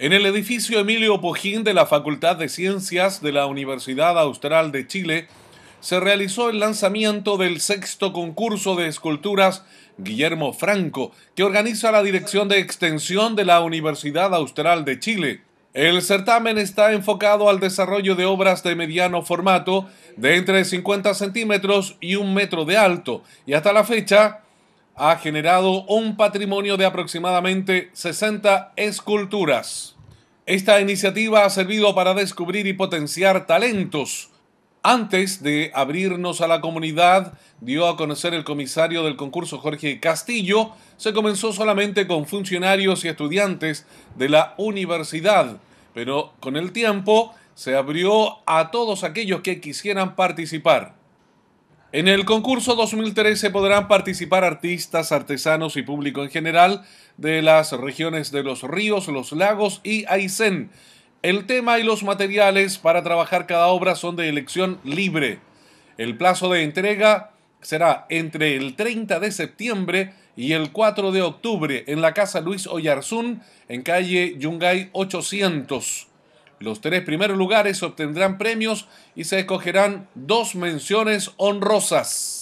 En el edificio Emilio Pojín de la Facultad de Ciencias de la Universidad Austral de Chile se realizó el lanzamiento del sexto concurso de esculturas Guillermo Franco, que organiza la Dirección de Extensión de la Universidad Austral de Chile. El certamen está enfocado al desarrollo de obras de mediano formato de entre 50 centímetros y un metro de alto, y hasta la fecha ha generado un patrimonio de aproximadamente 60 esculturas. Esta iniciativa ha servido para descubrir y potenciar talentos. Antes de abrirnos a la comunidad, dio a conocer el comisario del concurso Jorge Castillo, se comenzó solamente con funcionarios y estudiantes de la universidad, pero con el tiempo se abrió a todos aquellos que quisieran participar. En el concurso 2013 podrán participar artistas, artesanos y público en general de las regiones de los ríos, los lagos y Aysén. El tema y los materiales para trabajar cada obra son de elección libre. El plazo de entrega será entre el 30 de septiembre y el 4 de octubre en la Casa Luis Oyarzún, en calle Yungay 800. Los tres primeros lugares obtendrán premios y se escogerán dos menciones honrosas.